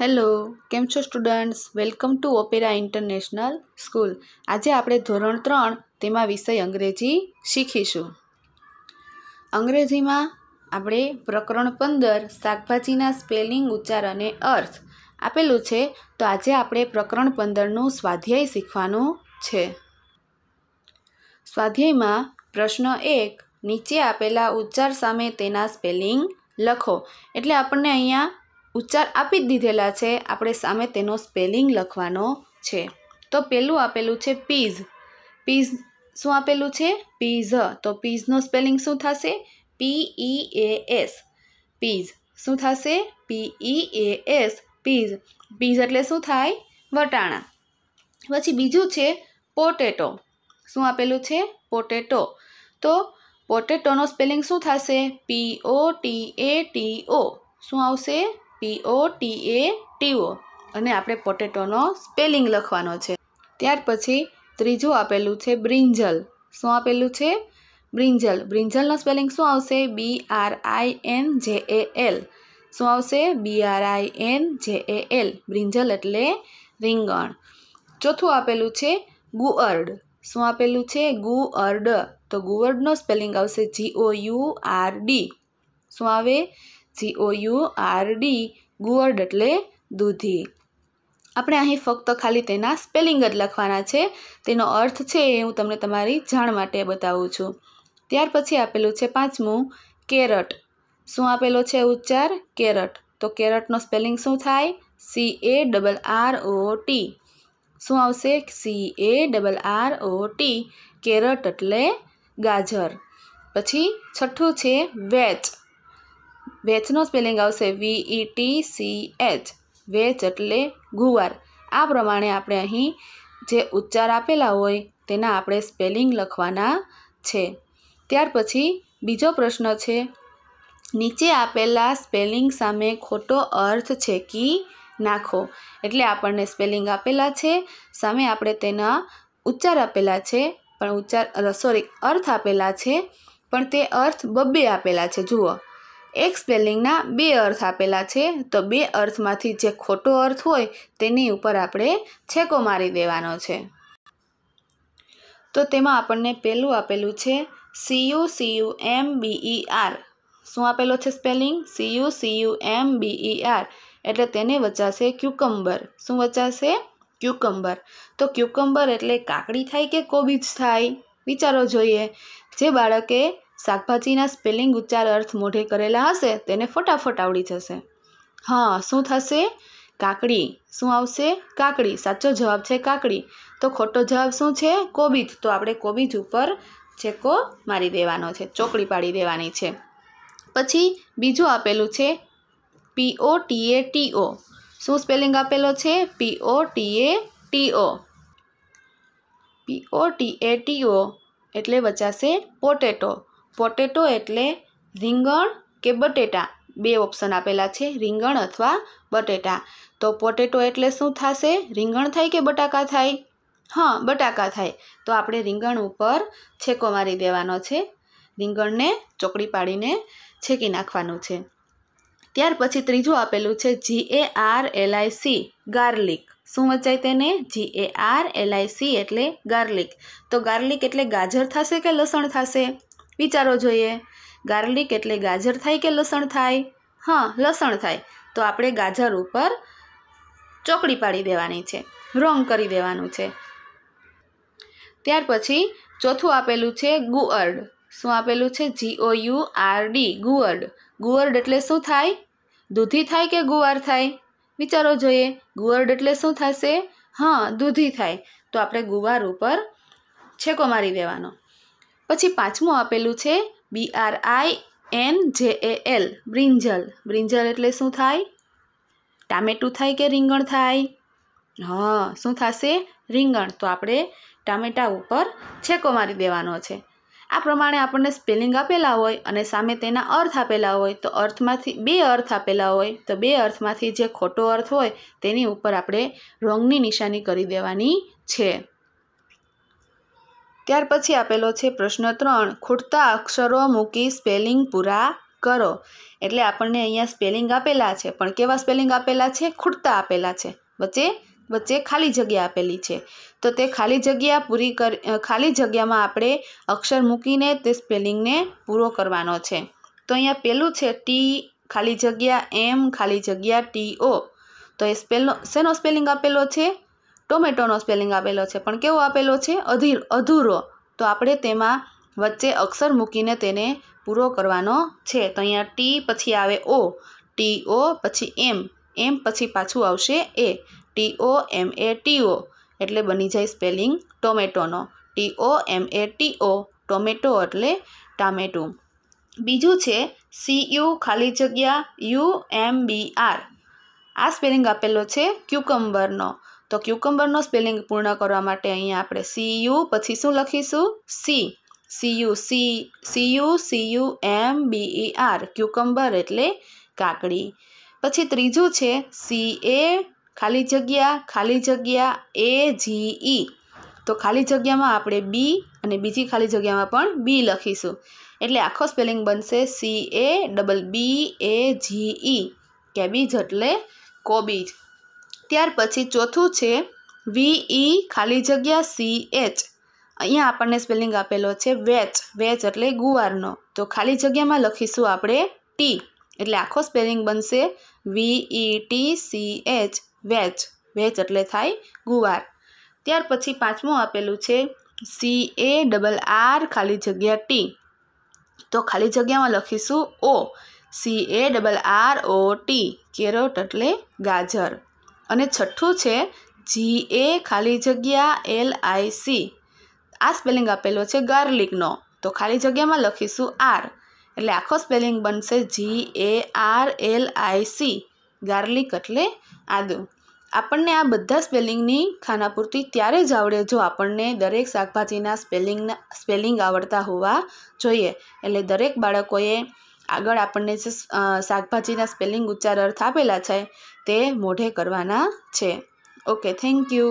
Hello કેમ છો students welcome to Opera International School આજે આપણે ધોરણ ત્રણ તેમાં વિષય અંગ્રેજી શીખીશું અંગ્રેજીમાં આપણે પ્રકરણ પંદર શાકભાજીના સ્પેલિંગ ઉચ્ચાર અને અર્થ આપેલું છે તો આજે આપણે પ્રકરણ પંદરનું સ્વાધ્યાય શીખવાનું છે સ્વાધ્યાયમાં પ્રશ્ન એક નીચે આપેલા ઉચ્ચાર સામે તેના સ્પેલિંગ લખો એટલે આપણને અહીંયા ઉચ્ચાર આપી જ દીધેલા છે આપણે સામે તેનો સ્પેલિંગ લખવાનો છે તો પહેલું આપેલું છે પીઝ પીઝ શું આપેલું છે પીઝ તો પીઝનો સ્પેલિંગ શું થશે પી ઈ એ એસ પીઝ શું થશે P E A S peas peas એટલે શું થાય વટાણા પછી બીજું છે પોટેટો શું આપેલું છે પોટેટો તો પોટેટોનો સ્પેલિંગ શું થશે પીઓ ટી એ ટી ઓ શું આવશે પીઓ ટી એ ટીઓ અને આપણે પોટેટોનો સ્પેલિંગ લખવાનો છે ત્યાર પછી ત્રીજું આપેલું છે બ્રિંજલ શું આપેલું છે બ્રિંજલ બ્રિંજલનો સ્પેલિંગ શું આવશે બી આર આઈ એન જે એ એલ શું આવશે બી આર આઈ એન જે એ એલ બ્રિંજલ એટલે રીંગણ ચોથું આપેલું છે ગુઅર્ડ શું આપેલું છે ગુઅર્ડ તો ગુઅર્ડનો સ્પેલિંગ આવશે G O U R D શું આવે યુ આર ડી ગુઅર્ડ એટલે દૂધી આપણે અહીં ફક્ત ખાલી તેના સ્પેલિંગ જ લખવાના છે તેનો અર્થ છે એ હું તમને તમારી જાણ માટે બતાવું છું ત્યાર પછી આપેલું છે પાંચમું કેરટ શું આપેલો છે ઉચ્ચાર કેરટ તો કેરટનો સ્પેલિંગ શું થાય C A double R O T શું આવશે C A double R O T carrot એટલે ગાજર પછી છઠ્ઠું છે વેચ વેચનો સ્પેલિંગ આવશે V E T C H vetch એટલે ગુવાર આ પ્રમાણે આપણે અહીં જે ઉચ્ચાર આપેલા હોય તેના આપણે સ્પેલિંગ લખવાના છે ત્યાર પછી બીજો પ્રશ્ન છે નીચે આપેલા સ્પેલિંગ સામે ખોટો અર્થ છે કે નાખો એટલે આપણને સ્પેલિંગ આપેલા છે સામે આપણે તેના ઉચ્ચાર આપેલા છે પણ ઉચ્ચાર સોરી અર્થ આપેલા છે પણ તે અર્થ બબ્બે આપેલા છે જુઓ એક સ્પેલિંગના બે અર્થ આપેલા છે તો બે અર્થમાંથી જે ખોટો અર્થ હોય તેની ઉપર આપણે છેકો મારી દેવાનો છે તો તેમાં આપણને પહેલું આપેલું છે C U C U M B E R શું આપેલો છે spelling C U C U M B E R એટલે તેને વચાશે ક્યુકમ્બર શું વચાશે ક્યુકમ્બર તો ક્યુકમ્બર એટલે કાકડી થાય કે કોબીજ થાય વિચારો જોઈએ જે બાળકે શાકભાજીના સ્પેલિંગ ઉચ્ચાર અર્થ મોઢે કરેલા હશે તેને ફટાફટ આવડી જશે હા શું થશે કાકડી શું આવશે કાકડી સાચો જવાબ છે કાકડી તો ખોટો જવાબ શું છે કોબીજ તો આપણે કોબીજ ઉપર છેકો મારી દેવાનો છે ચોકડી પાડી દેવાની છે પછી બીજું આપેલું છે પીઓ ટી એ ટી ઓ શું સ્પેલિંગ આપેલો છે પીઓ ટી એ ટી ઓ પીઓ ટી એ ટી ઓ એટલે બચાશે પોટેટો પોટેટો એટલે રીંગણ કે બટેટા બે ઓપ્શન આપેલા છે રીંગણ અથવા બટેટા તો પોટેટો એટલે શું થશે રીંગણ થાય કે બટાકા થાય હા બટાકા થાય તો આપણે રીંગણ ઉપર છેકો મારી દેવાનો છે રીંગણને ચોકડી પાડીને છેકી નાખવાનું છે ત્યાર પછી ત્રીજું આપેલું છે G A R L garlic શું વચાય તેને જી એ આર એલ એટલે ગાર્લિક તો ગાર્લિક એટલે ગાજર થશે કે લસણ થશે વિચારો જોઈએ ગાર્લિક એટલે ગાજર થાય કે લસણ થાય હા લસણ થાય તો આપણે ગાજર ઉપર ચોકડી પાડી દેવાની છે રોંગ કરી દેવાનું છે ત્યાર પછી ચોથું આપેલું છે ગુઅર્ડ શું આપેલું છે G O U R D gourd gourd એટલે શું થાય દૂધી થાય કે ગુવાર થાય વિચારો જોઈએ ગુવર્ડ એટલે શું થશે હા દૂધી થાય તો આપણે ગુવાર ઉપર છેકો મારી દેવાનો પછી પાંચમું આપેલું છે બી આર આઈ એન જે એ એલ બ્રિંજલ બ્રિંજલ એટલે શું થાય ટામેટું થાય કે રીંગણ થાય હા શું થશે રીંગણ તો આપણે ટામેટા ઉપર છેકો મારી દેવાનો છે આ પ્રમાણે આપણને સ્પેલિંગ આપેલા હોય અને સામે તેના અર્થ આપેલા હોય તો અર્થમાંથી બે અર્થ આપેલા હોય તો બે અર્થમાંથી જે ખોટો અર્થ હોય તેની ઉપર આપણે રોંગની નિશાની કરી દેવાની છે ત્યાર પછી આપેલો છે પ્રશ્ન ત્રણ ખૂટતા અક્ષરો મૂકી સ્પેલિંગ પૂરા કરો એટલે આપણને અહીંયા સ્પેલિંગ આપેલા છે પણ કેવા સ્પેલિંગ આપેલા છે ખૂટતા આપેલા છે વચ્ચે વચ્ચે ખાલી જગ્યા આપેલી છે તો તે ખાલી જગ્યા પૂરી કર ખાલી જગ્યામાં આપણે અક્ષર મૂકીને તે સ્પેલિંગને પૂરો કરવાનો છે તો અહીંયા પહેલું છે ટી ખાલી જગ્યા એમ ખાલી જગ્યા ટી ઓ તો એ સ્પેલનો શેનો સ્પેલિંગ આપેલો છે ટોમેટોનો સ્પેલિંગ આપેલો છે પણ કેવો આપેલો છે અધીર અધૂરો તો આપણે તેમાં વચ્ચે અક્ષર મૂકીને તેને પૂરો કરવાનો છે તો અહીંયા ટી પછી આવે ઓ ટી ઓ પછી એમ એમ પછી પાછું આવશે એ T O M A T ઓ એટલે બની જાય સ્પેલિંગ ટોમેટોનો T O M A T O tomato એટલે ટામેટું બીજું છે સી યુ ખાલી જગ્યા યુ એમ બી આર આ સ્પેલિંગ આપેલો છે ક્યુકમ્બરનો તો ક્યુકમ્બરનો સ્પેલિંગ પૂર્ણ કરવા માટે અહીંયા આપણે સી યુ પછી શું લખીશું C C U C C U C U M B E R cucumber એટલે કાકડી પછી ત્રીજું છે સી એ ખાલી જગ્યા ખાલી જગ્યા એ જી e. તો ખાલી જગ્યામાં આપણે બી અને બીજી ખાલી જગ્યામાં પણ બી લખીશું એટલે આખો સ્પેલિંગ બનશે સી એ ડબલ બી એ જી કેબીજ એટલે કોબીજ ત્યાર પછી ચોથું છે વી ઈ ખાલી જગ્યા સી એચ અહીંયા આપણને સ્પેલિંગ આપેલો છે વેચ વેચ એટલે ગુવારનો તો ખાલી જગ્યામાં લખીશું આપણે ટી એટલે આખો સ્પેલિંગ બનશે V E T C H vetch vetch એટલે થાય ગુવાર ત્યાર પછી પાંચમું આપેલું છે સી એ ડબલ આર ખાલી જગ્યા ટી તો ખાલી જગ્યામાં લખીશું O C A double R O T carrot એટલે ગાજર અને છઠ્ઠું છે જી એ ખાલી જગ્યા એલ આઈ સી આ સ્પેલિંગ આપેલો છે ગાર્લિકનો તો ખાલી જગ્યામાં લખીશું આર એટલે આખો સ્પેલિંગ બનશે G A R L I C garlic એટલે આદુ આપણને આ બધા સ્પેલિંગની ખાનાપૂરતી ત્યારે જ આવડે જો આપણને દરેક શાકભાજીના સ્પેલિંગના સ્પેલિંગ આવડતા હોવા જોઈએ એટલે દરેક બાળકોએ આગળ આપણને જે શાકભાજીના સ્પેલિંગ ઉચ્ચાર અર્થ આપેલા છે તે મોઢે કરવાના છે ઓકે થેન્ક યુ